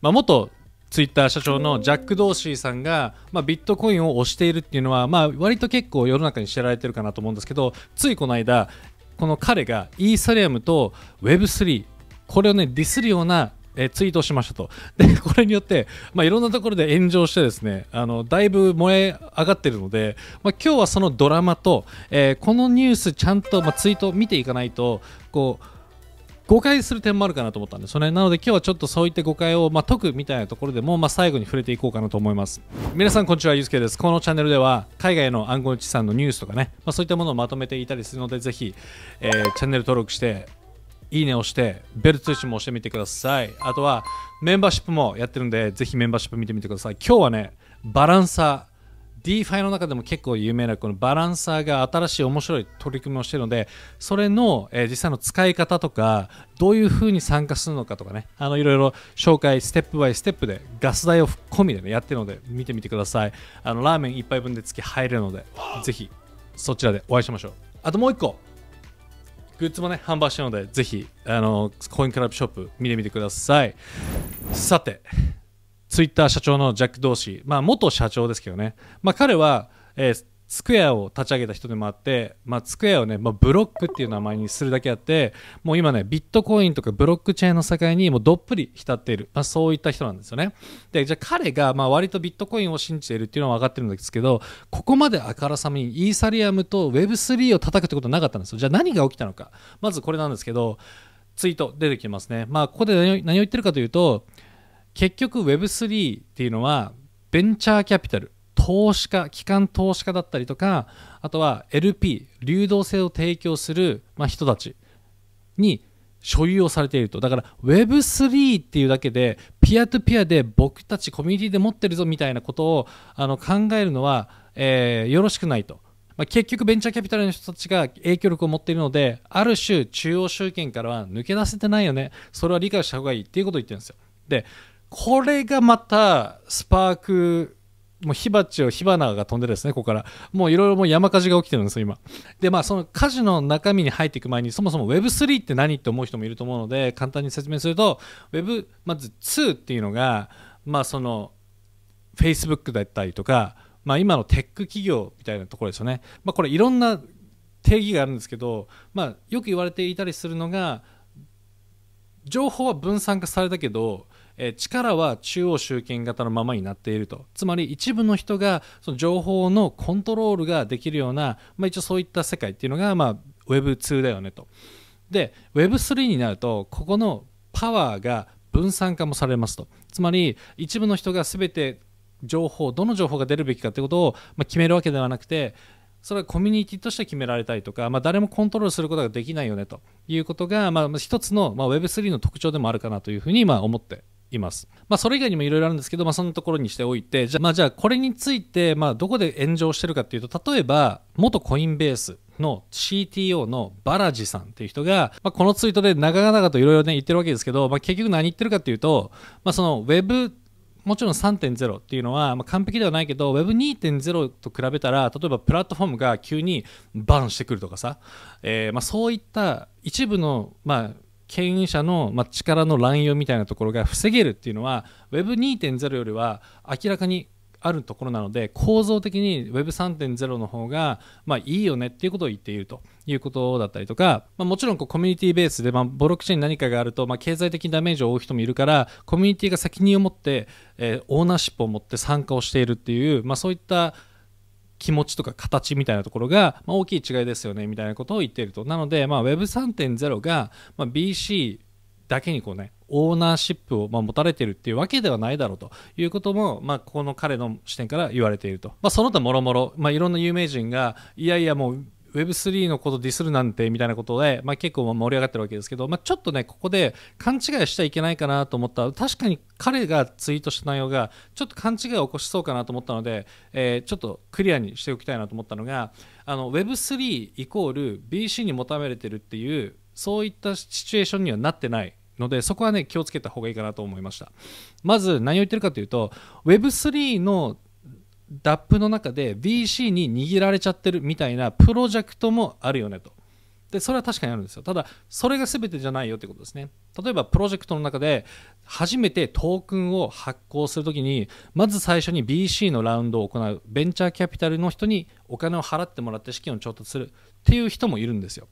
まあ、元ツイッター社長のジャック・ドーシーさんが、まあ、ビットコインを推しているっていうのは、まあ、割と結構世の中に知られてるかなと思うんですけどついこの間この彼がイーサリアムと Web3 これをねディスるようなえツイートをしましたと。で、これによって、まあ、いろんなところで炎上してですね、あのだいぶ燃え上がってるので、まあ、今日はそのドラマと、えー、このニュースちゃんと、まあ、ツイート見ていかないと、こう、誤解する点もあるかなと思ったんですよねなので今日はちょっとそういった誤解を、まあ、解くみたいなところでも、まあ、最後に触れていこうかなと思います皆さんこんにちはゆうすけですこのチャンネルでは海外の暗号資産のニュースとかね、まあ、そういったものをまとめていたりするのでぜひ、えー、チャンネル登録していいねをして、ベル通信も押してみてください。あとは、メンバーシップもやってるんで、ぜひメンバーシップ見てみてください。今日はね、バランサ DeFi の中でも結構有名なこのバランサーが新しい面白い取り組みをしているのでそれの、え実際の使い方とかどういうふうに参加するのかとかねあのいろいろ紹介ステップバイステップでガス代を込みで、ね、やってるので見てみてくださいあのラーメン1杯分で月入れるのでぜひそちらでお会いしましょうあともう1個グッズもね販売してるのでぜひあのコインクラブショップ見てみてくださいさてツイッター社長のジャック・ドーシー、まあ、元社長ですけどね、まあ、彼は、えー、スクエアを立ち上げた人でもあって、まあ、スクエアをね、まあ、ブロックっていう名前にするだけあって、もう今ね、ビットコインとかブロックチェーンの境にもうどっぷり浸っている、まあ、そういった人なんですよね。で、じゃあ彼が、まあ、割とビットコインを信じているっていうのは分かってるんですけど、ここまであからさみにイーサリアムと Web3 を叩くってことはなかったんですよ。じゃあ何が起きたのか。まずこれなんですけど、ツイート出てきますね。まあ、ここで何を言ってるかというと、結局 Web3 っていうのはベンチャーキャピタル投資家機関投資家だったりとかあとは LP 流動性を提供する、ま人たちに所有をされているとだから Web3 っていうだけでピアトゥピアで僕たちコミュニティで持ってるぞみたいなことをあの考えるのは、えー、よろしくないと、まあ、結局ベンチャーキャピタルの人たちが影響力を持っているのである種中央集権からは抜け出せてないよねそれは理解した方がいいっていうことを言ってるんですよでこれがまたスパークもう火鉢を火花が飛んでですね、ここから。もういろいろもう山火事が起きてるんですよ、今。で、まあその火事の中身に入っていく前に、そもそも Web3 って何って思う人もいると思うので、簡単に説明すると、Web、まず2っていうのが、まあその、Facebook だったりとか、まあ今のテック企業みたいなところですよね。まあこれいろんな定義があるんですけど、まあよく言われていたりするのが、情報は分散化されたけど、えー、力は中央集権型のままになっているとつまり一部の人がその情報のコントロールができるような、まあ、一応そういった世界っていうのが、まあ、Web2 だよねとで Web3 になるとここのパワーが分散化もされますとつまり一部の人が全て情報どの情報が出るべきかってことを、ま決めるわけではなくてそれはコミュニティとして決められたりとか、まあ、誰もコントロールすることができないよねということが、まあ、一つの、ま Web3 の特徴でもあるかなというふうに、ま思っています。まあ、それ以外にもいろいろあるんですけど、まあ、そのところにしておいて、じゃ,、まあ、じゃあこれについて、まあ、どこで炎上してるかっていうと、例えば、元コインベースの CTO のバラジさんっていう人が、まあ、このツイートで長々といろいろね言ってるわけですけど、まあ、結局何言ってるかっていうと、まあ、その Web もちろん3.0っていうのは、まあ、完璧ではないけど Web2.0 と比べたら例えばプラットフォームが急にバンしてくるとかさ、えー、まあそういった一部の、まあ、権威者の、ま力の乱用みたいなところが防げるっていうのは Web2.0 よりは明らかにあるところなので構造的に Web3.0 の方がまあいいよねっていうことを言っているということだったりとか、まあ、もちろんこうコミュニティベースで、まあ、ボロクチェーン何かがあると、まあ、経済的にダメージを負う人もいるからコミュニティが責任を持って、えー、オーナーシップを持って参加をしているっていう、まあ、そういった気持ちとか形みたいなところが、まあ、大きい違いですよねみたいなことを言っているとなので、まあ、Web3.0 が、まあ、BC だけにこうねオーナーシップをま持たれているっていうわけではないだろうということも、まあ、この彼の視点から言われていると、まあ、その他もろもろいろんな有名人がいやいやもう Web3 のことディスるなんてみたいなことで、まあ、結構盛り上がってるわけですけど、まあ、ちょっとねここで勘違いしちゃいけないかなと思った確かに彼がツイートした内容がちょっと勘違いを起こしそうかなと思ったので、えー、ちょっとクリアにしておきたいなと思ったのがあの Web3 イコール BC に求められてるっていうそういったシチュエーションにはなってないのでそこはね気をつけた方がいいかなと思いましたまず何を言ってるかというと Web3 のダップの中で BC に握られちゃってるみたいなプロジェクトもあるよねと。で、それは確かにあるんですよ。ただ、それが全てじゃないよってことですね。例えば、プロジェクトの中で、初めてトークンを発行するときに、まず最初に BC のラウンドを行う、ベンチャーキャピタルの人にお金を払ってもらって資金を調達するっていう人もいるんですよ。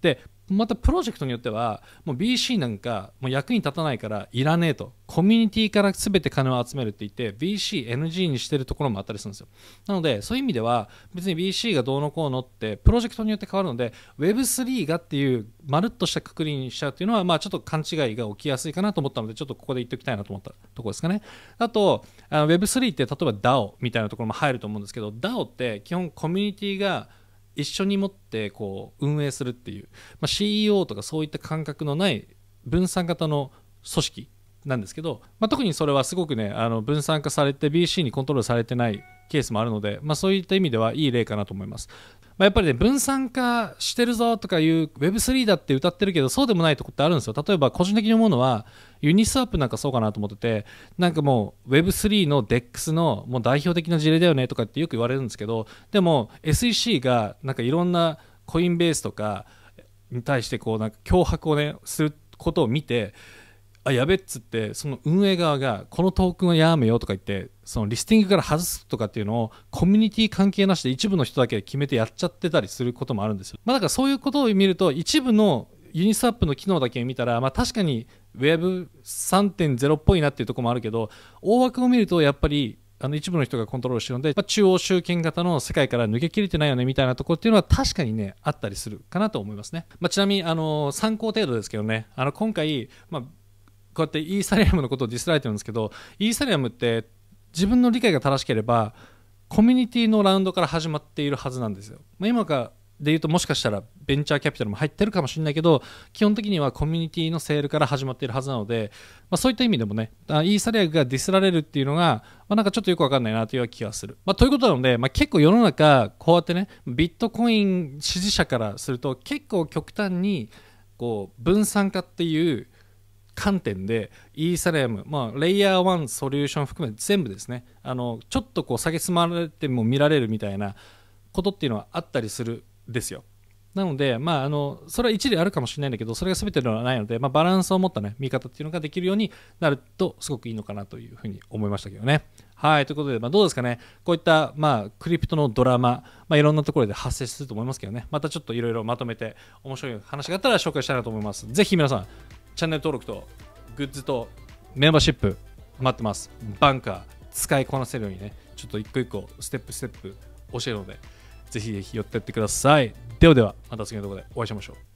で、またプロジェクトによってはもう BC なんかもう役に立たないからいらねえとコミュニティから全て金を集めるって言って BCNG にしてるところもあったりするんですよなのでそういう意味では別に BC がどうのこうのってプロジェクトによって変わるので Web3 がっていうまるっとしたくくりにしちゃうっていうのはまあちょっと勘違いが起きやすいかなと思ったのでちょっとここで言っておきたいなと思ったところですかねあとあの Web3 って例えば DAO みたいなところも入ると思うんですけど DAO って基本コミュニティが一緒に持ってこう運営するっていう、まあ、CEO とかそういった感覚のない分散型の組織なんですけど、まあ、特にそれはすごくねあの分散化されて BC にコントロールされてないケースもあるので、まあ、そういった意味ではいい例かなと思いますまあ、やっぱりね分散化してるぞとかいう Web3 だって歌ってるけどそうでもないとこってあるんですよ例えば個人的に思うのはユニスワップなんかそうかなと思っててなんかもう Web3 の DEX のもう代表的な事例だよねとかってよく言われるんですけどでも SEC がなんかいろんなコインベースとかに対してこうなんか脅迫をねすることを見てあやべっつってその運営側がこのトークンはやめよとか言ってそのリスティングから外すとかっていうのをコミュニティ関係なしで一部の人だけ決めてやっちゃってたりすることもあるんですよ、まあ、だからそういうことを見ると一部のユニスワップの機能だけ見たら、まあ、確かに Web3.0 っぽいなっていうところもあるけど大枠を見るとやっぱりあの一部の人がコントロールしてるので、まあ、中央集権型の世界から抜けきれてないよねみたいなところっていうのは確かにねあったりするかなと思いますね、まあ、ちなみにあの参考程度ですけどねあの今回、まあこうやってイーサリアムのことをディスられてるんですけどイーサリアムって自分の理解が正しければコミュニティのラウンドから始まっているはずなんですよ。まあ、今かで言うともしかしたらベンチャーキャピタルも入ってるかもしれないけど基本的にはコミュニティのセールから始まっているはずなので、まあ、そういった意味でもねイーサリアムがディスられるっていうのが、まあ、なんかちょっとよくわかんないなという気がする、まあ、ということなので、まあ、結構世の中こうやってねビットコイン支持者からすると結構極端にこう分散化っていう観点でイーサリアム、まあ、レイヤー1ソリューション含め全部ですねあのちょっとこう下げ詰まれても見られるみたいなことっていうのはあったりするんですよなので、まあ、あのそれは一理あるかもしれないんだけどそれが全てではないので、まあ、バランスを持った、ね、見方っていうのができるようになるとすごくいいのかなというふうに思いましたけどね。はいということで、まあ、どうですかねこういった、まあ、クリプトのドラマ、まあ、いろんなところで発生すると思いますけどねまたちょっといろいろまとめて面白い話があったら紹介したいなと思います。ぜひ皆さんチャンネル登録とグッズとメンバーシップ待ってますバンカー使いこなせるようにねちょっと一個一個ステップステップ教えるのでぜひぜひ寄ってってくださいではではまた次の動画でお会いしましょう